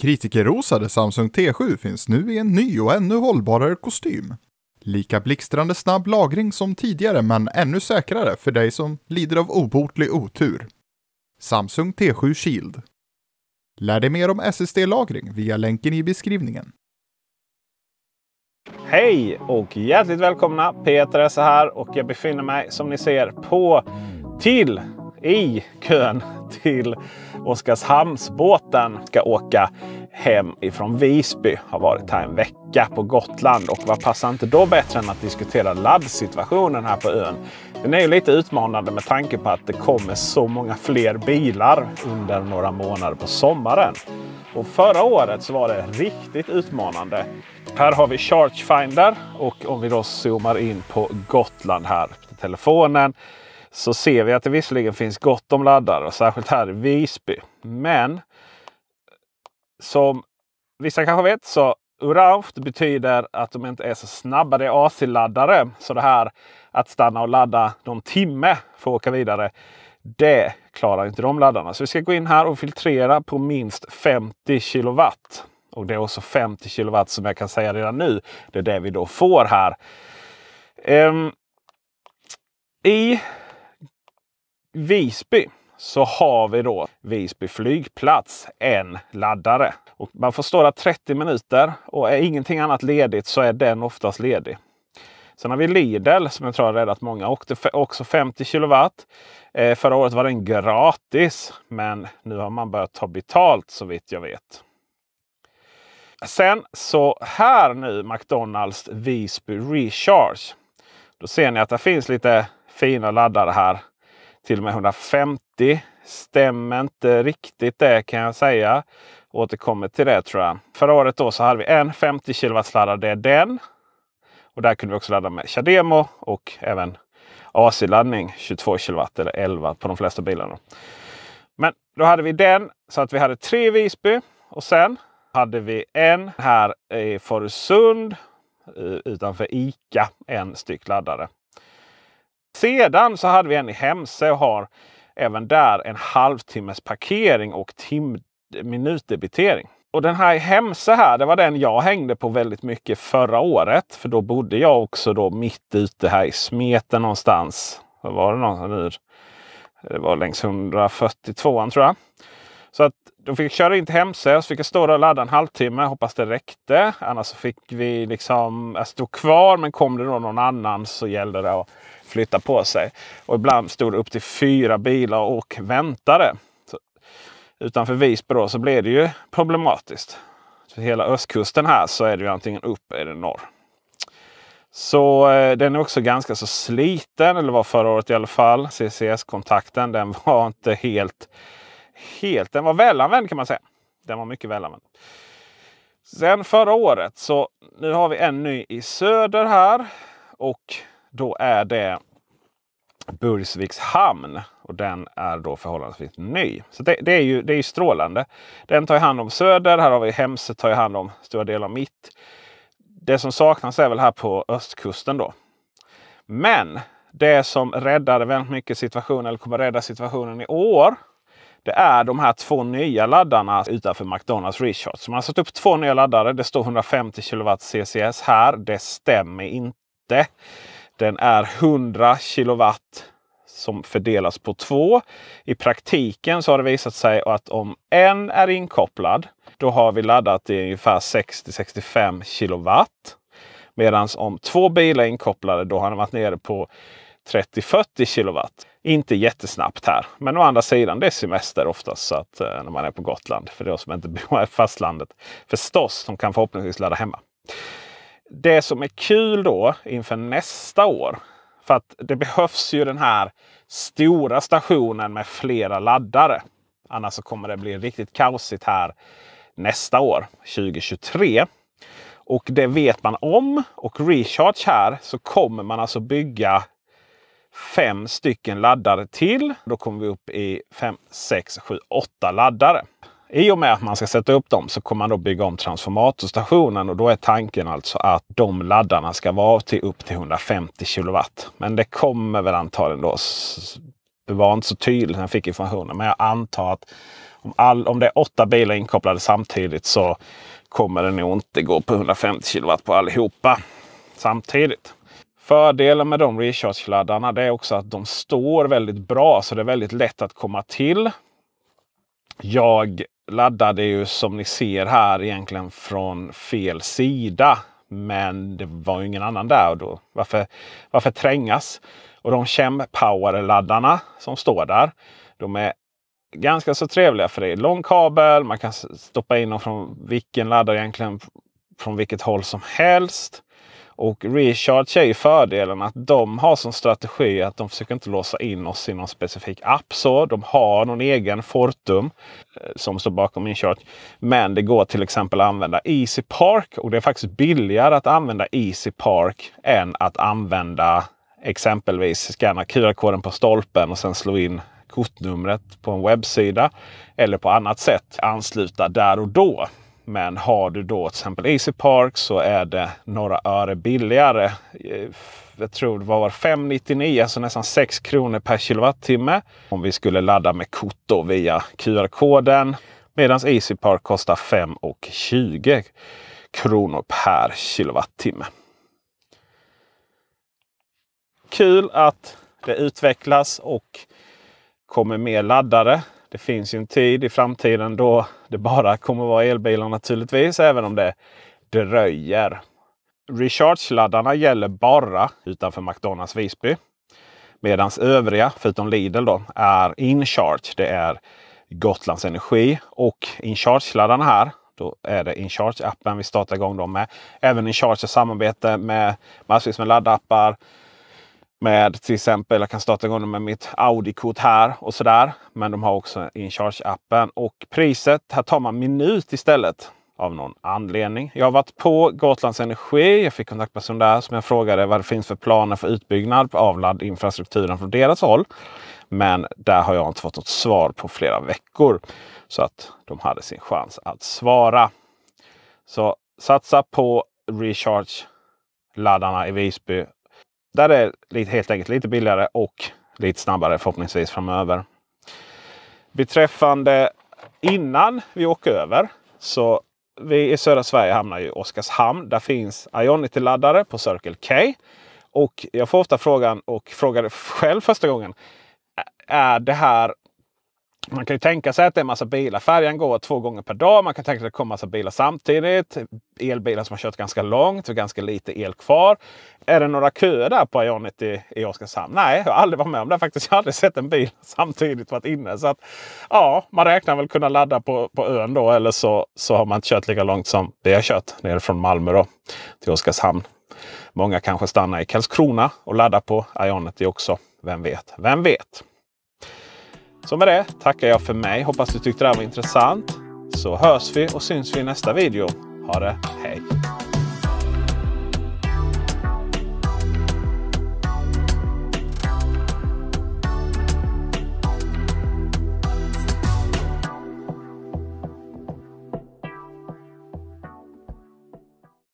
Kritikerrosade Samsung T7 finns nu i en ny och ännu hållbarare kostym. Lika blixtrande snabb lagring som tidigare men ännu säkrare för dig som lider av obotlig otur. Samsung T7 Shield. Lär dig mer om SSD-lagring via länken i beskrivningen. Hej och hjärtligt välkomna! Peter Esse här och jag befinner mig som ni ser på till i kön till Oskarshamnsbåten. Ska åka hem ifrån Visby. Har varit här en vecka på Gotland och vad passar inte då bättre än att diskutera laddsituationen här på ön. Den är ju lite utmanande med tanke på att det kommer så många fler bilar under några månader på sommaren. Och förra året så var det riktigt utmanande. Här har vi Chargefinder och om vi då zoomar in på Gotland här på telefonen så ser vi att det visserligen finns gott om laddare, särskilt här i Visby. Men som vissa kanske vet så Orange betyder att de inte är så snabba. Det är AC-laddare. Så det här att stanna och ladda någon timme för att åka vidare. Det klarar inte de laddarna. Så vi ska gå in här och filtrera på minst 50 kilowatt. Och det är också 50 kilowatt som jag kan säga redan nu. Det är det vi då får här. Um, I Visby så har vi då Visby flygplats en laddare. Och man får stå där 30 minuter och är ingenting annat ledigt så är den oftast ledig. Sen har vi Lidl som jag tror har räddat många. Åkte också 50 kilowatt. Eh, förra året var den gratis, men nu har man börjat ta betalt så vitt jag vet. Sen så här nu McDonalds Visby Recharge. Då ser ni att det finns lite fina laddare här till och med 150. Stämmer inte riktigt det kan jag säga. Återkommer till det tror jag. Förra året då så hade vi en 50 kW sladdare. Det är den. Och där kunde vi också ladda med Chademo och även AC-laddning 22 kW eller 11 på de flesta bilarna. Men då hade vi den så att vi hade tre i Visby och sen hade vi en här i Fårösund eh, utanför Ica. En styck laddare. Sedan så hade vi en i Hemse och har även där en halvtimmes parkering och tim minutdebitering. Och den här i Hemse här, det var den jag hängde på väldigt mycket förra året. För då bodde jag också då mitt ute här i smeten någonstans. Var var det någonstans? Det var längs 142 tror jag. Så att de fick köra in till Hemsö så fick jag stå där och ladda en halvtimme. Hoppas det räckte. Annars så fick vi liksom stå kvar. Men kom det då någon annan så gällde det att flytta på sig. Och ibland stod det upp till fyra bilar och väntade. Så, utanför Visby då så blev det ju problematiskt. Så hela östkusten här så är det ju antingen upp eller norr. Så eh, den är också ganska så sliten. Eller var förra året i alla fall. CCS-kontakten den var inte helt helt. Den var välanvänd kan man säga. Den var mycket välanvänd. Sen förra året så nu har vi en ny i söder här och då är det Burgsviks hamn och den är då förhållandevis ny. Så det, det, är ju, det är ju strålande. Den tar hand om söder. Här har vi Hemse. tar hand om stora delar av mitt. Det som saknas är väl här på östkusten då. Men det som räddade väldigt mycket situationen eller kommer rädda situationen i år det är de här två nya laddarna utanför McDonalds Richard. Så man har satt upp två nya laddare. Det står 150 kW CCS här. Det stämmer inte. Den är 100 kW som fördelas på två. I praktiken så har det visat sig att om en är inkopplad, då har vi laddat i ungefär 60-65 kilowatt. Medan om två bilar är inkopplade, då har den varit nere på 30-40 kilowatt. Inte jättesnabbt här, men å andra sidan det är semester oftast så att, eh, när man är på Gotland. För de som inte bor på fastlandet förstås, de kan förhoppningsvis ladda hemma. Det som är kul då inför nästa år. För att det behövs ju den här stora stationen med flera laddare. Annars så kommer det bli riktigt kaosigt här nästa år, 2023. Och det vet man om. Och Recharge här så kommer man alltså bygga fem stycken laddare till. Då kommer vi upp i fem, sex, sju, åtta laddare. I och med att man ska sätta upp dem så kommer man då bygga om transformatorstationen och då är tanken alltså att de laddarna ska vara till upp till 150 kilowatt. Men det kommer väl antagligen då. Det var inte så tydligt när jag fick informationen, men jag antar att om, all, om det är åtta bilar inkopplade samtidigt så kommer det nog inte gå på 150 kilowatt på allihopa samtidigt. Fördelen med de recharge laddarna är också att de står väldigt bra så det är väldigt lätt att komma till. Jag laddade ju som ni ser här egentligen från fel sida. Men det var ingen annan där och då varför, varför trängas? Och de Chem Power laddarna som står där. De är ganska så trevliga för det är lång kabel. Man kan stoppa in dem från vilken laddare egentligen från vilket håll som helst. Och Recharge är ju fördelen att de har som strategi att de försöker inte låsa in oss i någon specifik app. så De har någon egen Fortum eh, som står bakom Incharge. Men det går till exempel att använda Easy Park och det är faktiskt billigare att använda Easy Park än att använda exempelvis skanna QR-koden på stolpen och sen slå in kortnumret på en webbsida eller på annat sätt ansluta där och då. Men har du då till exempel AC Park så är det några öre billigare. Jag tror det var 5,99 alltså nästan 6 kronor per kilowattimme. Om vi skulle ladda med kort då via QR-koden. Medan AC Park kostar 5,20 kronor per kilowattimme. Kul att det utvecklas och kommer mer laddare. Det finns ju en tid i framtiden då det bara kommer vara elbilar naturligtvis, även om det dröjer. Recharge-laddarna gäller bara utanför McDonalds Visby. Medan övriga, förutom Lidl, då, är InCharge. Det är Gotlands Energi och InCharge-laddarna här. Då är det InCharge-appen vi startar igång dem med. Även InCharge har samarbete med massvis med laddappar med till exempel, jag kan starta igång med mitt Audi-kort här och sådär. Men de har också InCharge-appen. Och priset, här tar man minut istället av någon anledning. Jag har varit på Gotlands Energi. Jag fick kontaktperson där som jag frågade vad det finns för planer för utbyggnad av laddinfrastrukturen från deras håll. Men där har jag inte fått något svar på flera veckor. Så att de hade sin chans att svara. Så satsa på Recharge laddarna i Visby där det är lite, helt enkelt lite billigare och lite snabbare förhoppningsvis framöver. Beträffande innan vi åker över så vi i södra Sverige hamnar i Oskarshamn. Där finns Ionity-laddare på Circle K. Och jag får ofta frågan och frågade själv första gången. Är det här man kan ju tänka sig att det är en massa bilar. Färjan går två gånger per dag. Man kan tänka sig att det kommer en massa bilar samtidigt. Elbilar som har kört ganska långt och ganska lite el kvar. Är det några köer där på Ionity i, Oskarshamn? Nej, jag har aldrig varit med om det faktiskt. Jag har aldrig sett en bil samtidigt varit inne. Så att, ja, man räknar väl kunna ladda på, på ön då. Eller så, så har man inte kört lika långt som vi har kört ner från Malmö då, till Oskarshamn. Många kanske stannar i Karlskrona och laddar på Ionity också. Vem vet? Vem vet? Så med det tackar jag för mig. Hoppas du tyckte det här var intressant. Så hörs vi och syns vi i nästa video. Ha det, hej!